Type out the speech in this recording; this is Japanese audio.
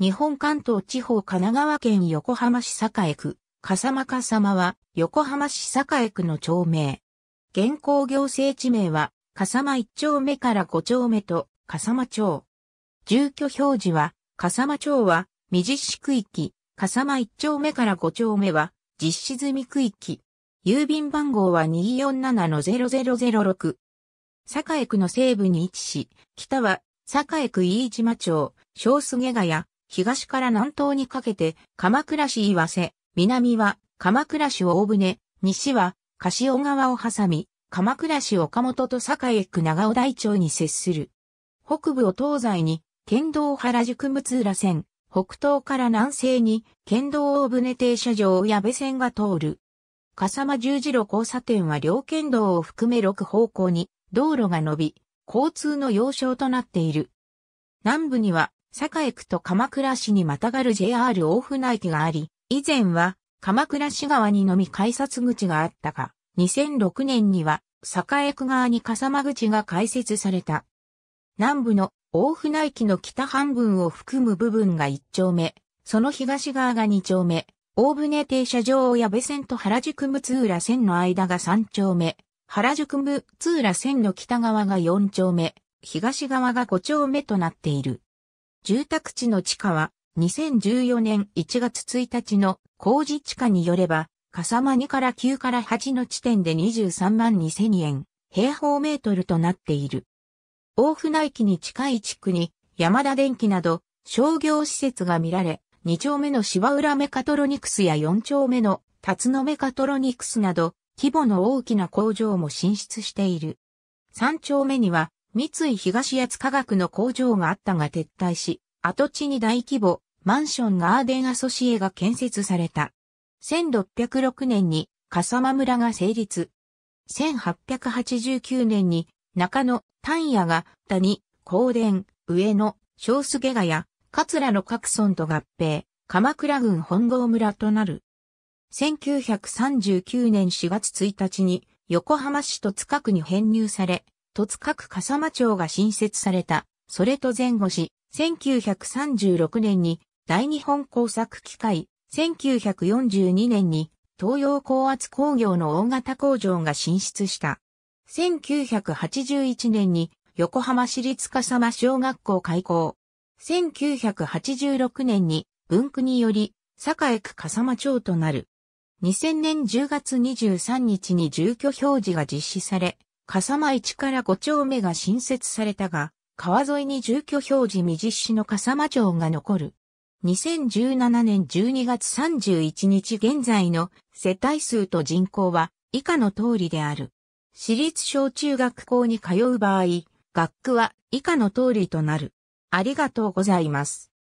日本関東地方神奈川県横浜市栄区、笠間笠間は横浜市栄区の町名。現行行政地名は、笠間1丁目から5丁目と笠間町。住居表示は、笠間町は、未実施区域、笠間1丁目から5丁目は、実施済み区域。郵便番号は247-0006。栄区の西部に位置し、北は、栄区飯島町、小菅ヶ谷、東から南東にかけて、鎌倉市岩瀬、南は鎌倉市大船、西は柏川を挟み、鎌倉市岡本と栄区長尾台町に接する。北部を東西に、県道原宿六浦線、北東から南西に、県道大船停車場矢部線が通る。笠間十字路交差点は両県道を含め6方向に、道路が伸び、交通の要衝となっている。南部には、栄区と鎌倉市にまたがる JR 大船駅があり、以前は鎌倉市側にのみ改札口があったが、2006年には栄区側に笠間口が開設された。南部の大船駅の北半分を含む部分が1丁目、その東側が2丁目、大船停車場矢部線と原宿六浦線の間が3丁目、原宿六浦線の北側が4丁目、東側が5丁目となっている。住宅地の地価は2014年1月1日の工事地価によれば、笠間2から9から8の地点で23万2000円、平方メートルとなっている。大船駅に近い地区に、山田電機など商業施設が見られ、2丁目の芝浦メカトロニクスや4丁目の辰野メカトロニクスなど、規模の大きな工場も進出している。3丁目には三井東八科学の工場があったが撤退し、跡地に大規模、マンションガーデンアソシエが建設された。1606年に笠間村が成立。1889年に中野、丹野が谷、高田、上野、小菅谷、桂の各村と合併、鎌倉郡本郷村となる。1939年4月1日に横浜市と塚区に編入され、戸塚区笠間町が新設された。それと前後し、1936年に大日本工作機械、1942年に東洋高圧工業の大型工場が進出した。1981年に横浜市立笠間小学校開校。1986年に文区により栄区笠間町となる。2000年10月23日に住居表示が実施され、笠間市から5丁目が新設されたが、川沿いに住居表示未実施の笠間町が残る。2017年12月31日現在の世帯数と人口は以下の通りである。私立小中学校に通う場合、学区は以下の通りとなる。ありがとうございます。